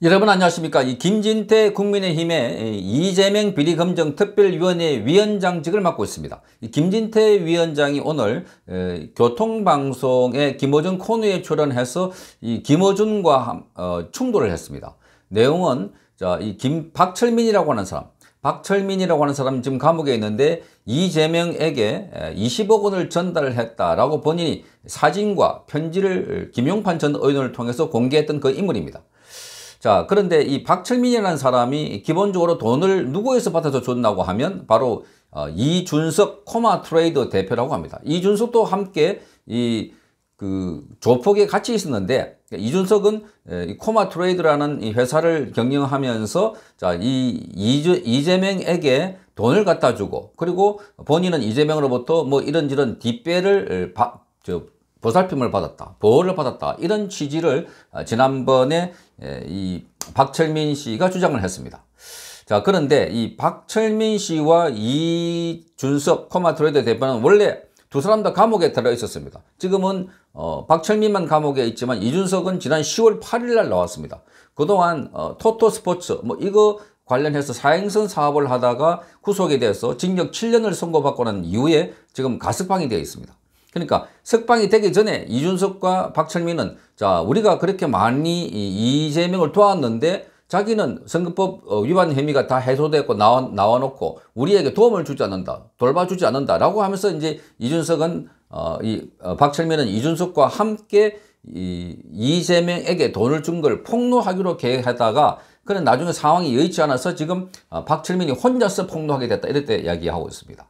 여러분 안녕하십니까 이 김진태 국민의힘의 이재명 비리검정 특별위원회 위원장직을 맡고 있습니다 이 김진태 위원장이 오늘 교통방송에 김호준 코너에 출연해서 이김호준과 어, 충돌을 했습니다 내용은 자, 이 김, 박철민이라고 하는 사람 박철민이라고 하는 사람 지금 감옥에 있는데 이재명에게 20억 원을 전달을 했다라고 본인이 사진과 편지를 김용판 전 의원을 통해서 공개했던 그 인물입니다. 자 그런데 이 박철민이라는 사람이 기본적으로 돈을 누구에서 받아서 줬나고 하면 바로 어, 이준석 코마 트레이더 대표라고 합니다. 이준석도 함께 이 그 조폭에 같이 있었는데 그러니까 이준석은 에, 코마 트레이드라는 이 회사를 경영하면서 자 이 이재명에게 돈을 갖다 주고 그리고 본인은 이재명으로부터 뭐 이런저런 뒷배를 바, 저, 보살핌을 받았다, 보호를 받았다 이런 취지를 지난번에 이 박철민 씨가 주장을 했습니다. 자 그런데 이 박철민 씨와 이준석 코마 트레이더 대표는 원래 두 사람 다 감옥에 들어 있었습니다. 지금은 어, 박철민만 감옥에 있지만 이준석은 지난 10월 8일 날 나왔습니다. 그동안 어, 토토 스포츠 뭐 이거 관련해서 사행선 사업을 하다가 구속이돼서 징역 7년을 선고받고 난 이후에 지금 가습방이 되어 있습니다. 그러니까 석방이 되기 전에 이준석과 박철민은 자 우리가 그렇게 많이 이재명을 도왔는데 자기는 선거법 어, 위반 혐의가 다 해소됐고 나와, 나와놓고 우리에게 도움을 주지 않는다 돌봐주지 않는다라고 하면서 이제 이준석은 어, 이 어, 박철민은 이준석과 함께 이, 이재명에게 돈을 준 걸 폭로하기로 계획하다가 그런 나중에 상황이 여의치 않아서 지금 어, 박철민이 혼자서 폭로하게 됐다 이럴 때 이야기하고 있습니다.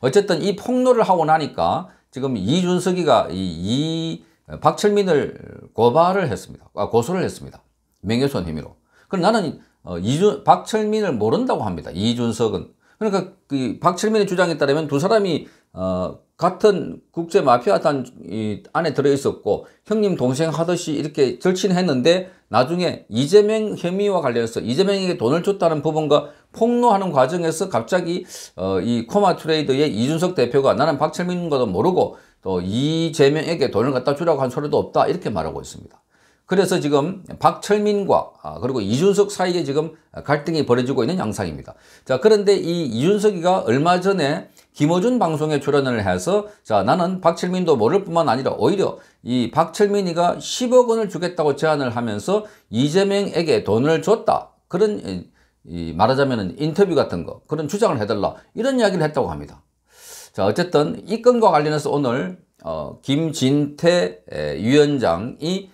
어쨌든 이 폭로를 하고 나니까 지금 이준석이가 이, 이 박철민을 고발을 했습니다. 아, 고소를 했습니다. 명예훼손 혐의로. 그럼 나는 어, 이준 박철민을 모른다고 합니다. 이준석은 그러니까 그 박철민의 주장에 따르면 두 사람이 어, 같은 국제 마피아단 이, 안에 들어 있었고 형님 동생 하듯이 이렇게 절친했는데 나중에 이재명 혐의와 관련해서 이재명에게 돈을 줬다는 부분과 폭로하는 과정에서 갑자기 어, 이 코마 트레이더의 이준석 대표가 나는 박철민인 것도 모르고 또 이재명에게 돈을 갖다 주라고 한 소리도 없다 이렇게 말하고 있습니다. 그래서 지금 박철민과 아, 그리고 이준석 사이에 지금 갈등이 벌어지고 있는 양상입니다. 자 그런데 이 이준석이가 얼마 전에 김어준 방송에 출연을 해서 자 나는 박철민도 모를 뿐만 아니라 오히려 이 박철민이가 10억 원을 주겠다고 제안을 하면서 이재명에게 돈을 줬다. 그런 이 말하자면 인터뷰 같은 거 그런 주장을 해달라 이런 이야기를 했다고 합니다. 자 어쨌든 이 건과 관련해서 오늘 어, 김진태 위원장이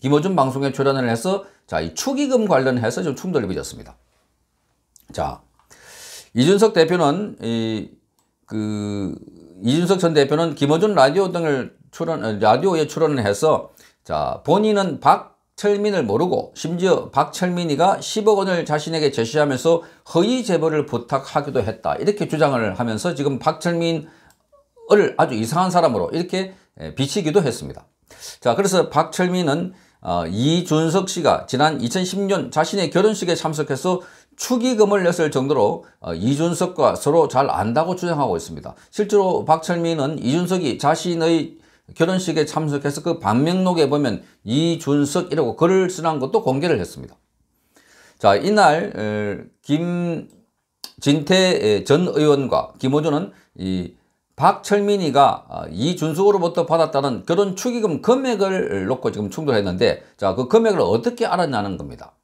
김호준 방송에 출연을 해서 자이 추기금 관련해서 좀 충돌이 빚었습니다. 자 이준석 대표는 이 그 이준석 전 대표는 김호준 라디오 등을 출연 라디오에 출연을 해서 자 본인은 박 박철민을 모르고 심지어 박철민이가 10억 원을 자신에게 제시하면서 허위 제보를 부탁하기도 했다. 이렇게 주장을 하면서 지금 박철민을 아주 이상한 사람으로 이렇게 비치기도 했습니다. 자, 그래서 박철민은 어, 이준석 씨가 지난 2010년 자신의 결혼식에 참석해서 축의금을 냈을 정도로 어, 이준석과 서로 잘 안다고 주장하고 있습니다. 실제로 박철민은 이준석이 자신의 결혼식에 참석해서 그 반명록에 보면 이준석이라고 글을 쓰는 것도 공개를 했습니다. 자 이날 어, 김진태 전 의원과 김호준은 이 박철민이가 아, 이준석으로부터 받았다는 결혼 축의금 금액을 놓고 지금 충돌했는데 자그 금액을 어떻게 알았냐는 겁니다.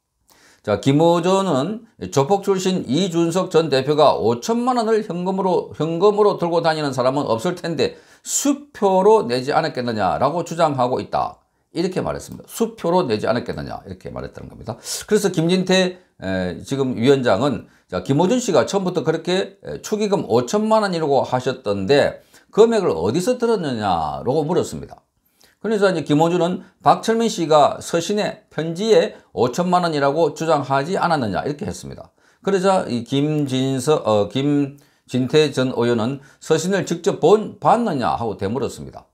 자 김호준은 조폭 출신 이준석 전 대표가 5천만 원을 현금으로 현금으로 들고 다니는 사람은 없을 텐데 수표로 내지 않았겠느냐라고 주장하고 있다. 이렇게 말했습니다. 수표로 내지 않았겠느냐 이렇게 말했다는 겁니다. 그래서 김진태 지금 위원장은 김호준 씨가 처음부터 그렇게 추기금 5천만 원이라고 하셨던데 금액을 어디서 들었느냐라고 물었습니다. 그래서 이제 김호준은 박철민 씨가 서신의 편지에 5천만 원이라고 주장하지 않았느냐 이렇게 했습니다. 그러자 이 김진서 어, 김 진태 전 의원은 서신을 직접 본, 봤느냐 하고 되물었습니다.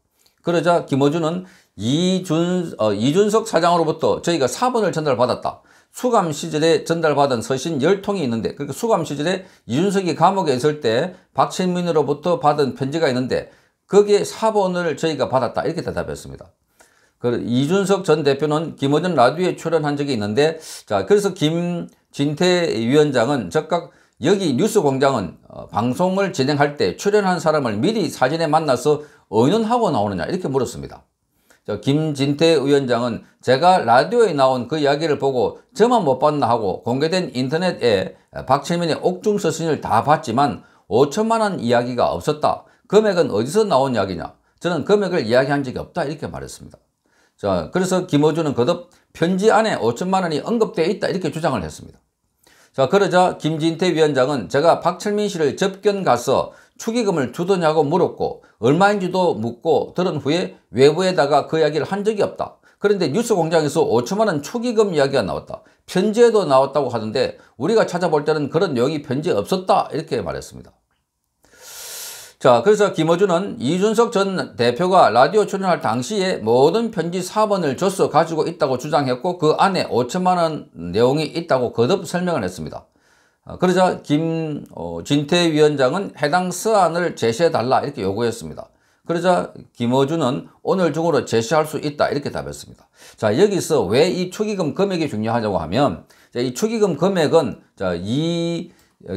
그러자 김어준은 이준, 어, 이준석 사장으로부터 저희가 사본을 전달받았다. 수감 시절에 전달받은 서신 열통이 있는데 그러니까 수감 시절에 이준석이 감옥에 있을 때 박철민으로부터 받은 편지가 있는데 거기에 사본을 저희가 받았다 이렇게 대답했습니다. 이준석 전 대표는 김어준 라디오에 출연한 적이 있는데 자 그래서 김진태 위원장은 즉각 여기 뉴스공장은 어, 방송을 진행할 때 출연한 사람을 미리 사진에 만나서 의논하고 나오느냐 이렇게 물었습니다. 김진태 위원장은 제가 라디오에 나온 그 이야기를 보고 저만 못 봤나 하고 공개된 인터넷에 박철민의 옥중서 신을 다 봤지만 5천만 원 이야기가 없었다. 금액은 어디서 나온 이야기냐. 저는 금액을 이야기한 적이 없다 이렇게 말했습니다. 자, 그래서 김호준은 거듭 편지 안에 5천만 원이 언급되어 있다 이렇게 주장을 했습니다. 자 그러자 김진태 위원장은 제가 박철민 씨를 접견 가서 축의금을 주더냐고 물었고 얼마인지도 묻고 들은 후에 외부에다가 그 이야기를 한 적이 없다. 그런데 뉴스공장에서 5천만원 초기금 이야기가 나왔다. 편지에도 나왔다고 하던데 우리가 찾아볼 때는 그런 내용이 편지에 없었다 이렇게 말했습니다. 자, 그래서 김어준은 이준석 전 대표가 라디오 출연할 당시에 모든 편지 4번을 줬어 가지고 있다고 주장했고 그 안에 5천만 원 내용이 있다고 거듭 설명을 했습니다. 아, 그러자 김진태 어, 위원장은 해당 서안을 제시해달라 이렇게 요구했습니다. 그러자 김어준은 오늘 중으로 제시할 수 있다 이렇게 답했습니다. 자 여기서 왜 이 초기금 금액이 중요하냐고 하면 자, 이 초기금 금액은 자, 이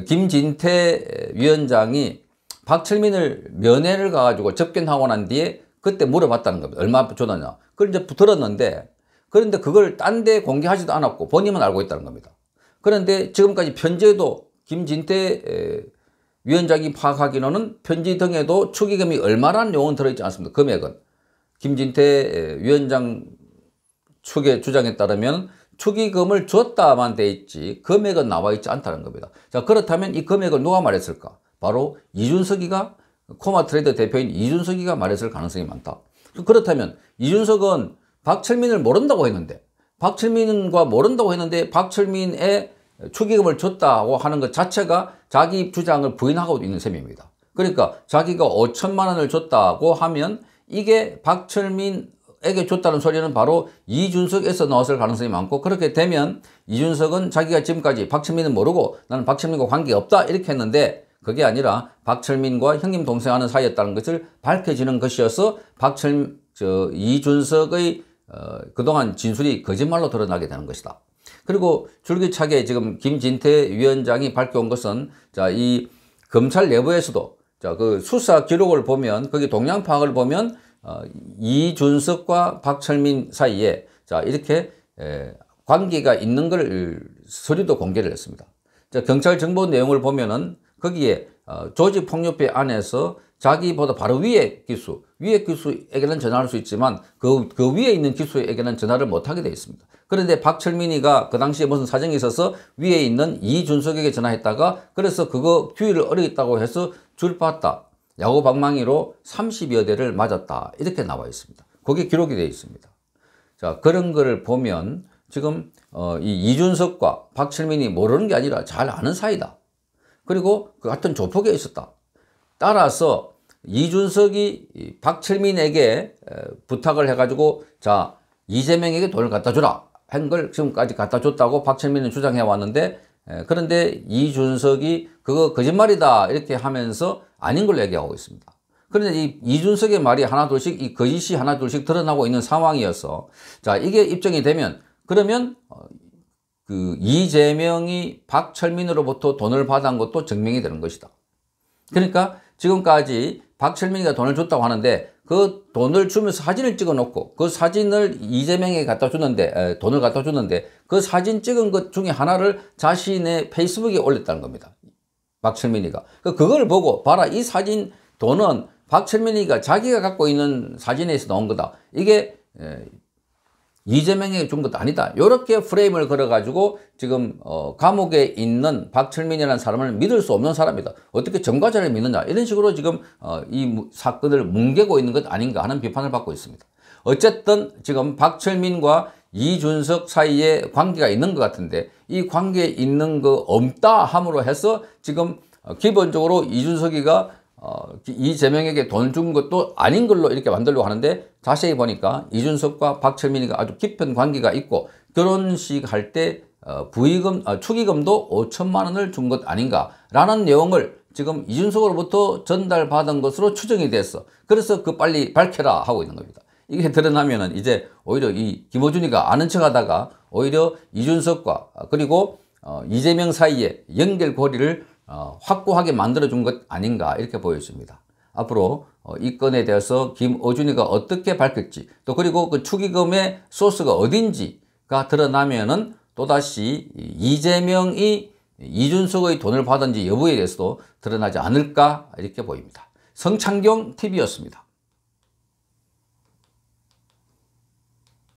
김진태 위원장이 박철민을 면회를 가가지고 접견하고 난 뒤에 그때 물어봤다는 겁니다. 얼마 줬느냐. 그걸 이제 들었는데 그런데 그걸 딴 데 공개하지도 않았고 본인은 알고 있다는 겁니다. 그런데 지금까지 편지에도 김진태 위원장이 파악하기로는 편지 등에도 축기금이 얼마라는 용은 들어있지 않습니다. 금액은. 김진태 위원장 측의 주장에 따르면 축기금을 줬다만 돼 있지 금액은 나와 있지 않다는 겁니다. 자 그렇다면 이 금액을 누가 말했을까? 바로 이준석이가 코마 트레이더 대표인 이준석이가 말했을 가능성이 많다. 그렇다면 이준석은 박철민을 모른다고 했는데 박철민과 모른다고 했는데 박철민의 축의금을 줬다고 하는 것 자체가 자기 주장을 부인하고 있는 셈입니다. 그러니까 자기가 5천만 원을 줬다고 하면 이게 박철민에게 줬다는 소리는 바로 이준석에서 나왔을 가능성이 많고 그렇게 되면 이준석은 자기가 지금까지 박철민은 모르고 나는 박철민과 관계없다 이렇게 했는데 그게 아니라 박철민과 형님 동생 하는 사이였다는 것을 밝혀지는 것이어서 박철 저 이준석의 어, 그동안 진술이 거짓말로 드러나게 되는 것이다. 그리고 줄기차게 지금 김진태 위원장이 밝혀온 것은 자 이 검찰 내부에서도 자 그 수사 기록을 보면 거기 동향 파악을 보면 어, 이준석과 박철민 사이에 자 이렇게 에, 관계가 있는 걸 서류도 공개를 했습니다. 자 경찰 정보 내용을 보면은 거기에 어, 조직폭력배 안에서 자기보다 바로 위에 기수, 위에 기수에게는 전화할 수 있지만 그, 그 위에 있는 기수에게는 전화를 못하게 되어 있습니다. 그런데 박철민이가 그 당시에 무슨 사정이 있어서 위에 있는 이준석에게 전화했다가 그래서 그거 휴를 어리겠다고 해서 줄봤다. 야구 방망이로 30여 대를 맞았다. 이렇게 나와 있습니다. 그게 기록이 되어 있습니다. 자, 그런 거를 보면 지금 어, 이 이준석과 박철민이 모르는 게 아니라 잘 아는 사이다. 그리고 그 같은 조폭에 있었다. 따라서 이준석이 박철민에게 부탁을 해가지고 자 이재명에게 돈을 갖다 주라 한 걸 지금까지 갖다 줬다고 박철민은 주장해 왔는데 그런데 이준석이 그거 거짓말이다 이렇게 하면서 아닌 걸 얘기하고 있습니다. 그런데 이 이준석의 말이 하나둘씩 이 거짓이 하나둘씩 드러나고 있는 상황이어서 자 이게 입증이 되면 그러면 어, 그 이재명이 박철민으로부터 돈을 받은 것도 증명이 되는 것이다. 그러니까 지금까지 박철민이가 돈을 줬다고 하는데 그 돈을 주면서 사진을 찍어 놓고 그 사진을 이재명에게 갖다 주는데 에, 돈을 갖다 주는데 그 사진 찍은 것 중에 하나를 자신의 페이스북에 올렸다는 겁니다. 박철민이가. 그 그걸 보고 봐라 이 사진 돈은 박철민이가 자기가 갖고 있는 사진에서 나온 거다. 이게 에, 이재명에게준 것도 아니다. 이렇게 프레임을 걸어가지고 지금 어, 감옥에 있는 박철민이라는 사람을 믿을 수 없는 사람이다. 어떻게 전과자를 믿느냐 이런 식으로 지금 어, 이 사건을 뭉개고 있는 것 아닌가 하는 비판을 받고 있습니다. 어쨌든 지금 박철민과 이준석 사이에 관계가 있는 것 같은데 이 관계에 있는 거 없다 함으로 해서 지금 어, 기본적으로 이준석이가 어, 이재명에게 돈 준 것도 아닌 걸로 이렇게 만들려고 하는데 자세히 보니까 이준석과 박철민이가 아주 깊은 관계가 있고 결혼식 할때 어, 부의금, 어, 축의금도 5천만 원을 준 것 아닌가라는 내용을 지금 이준석으로부터 전달받은 것으로 추정이 됐어. 그래서 그 빨리 밝혀라 하고 있는 겁니다. 이게 드러나면은 이제 오히려 이 김호준이가 아는 척 하다가 오히려 이준석과 어, 그리고 어, 이재명 사이에 연결고리를 어, 확고하게 만들어준 것 아닌가 이렇게 보여집니다. 앞으로 어, 이 건에 대해서 김어준이가 어떻게 밝힐지 또 그리고 그 추기금의 소스가 어딘지가 드러나면은 또다시 이재명이 이준석의 돈을 받은지 여부에 대해서도 드러나지 않을까 이렇게 보입니다. 성창경 TV였습니다.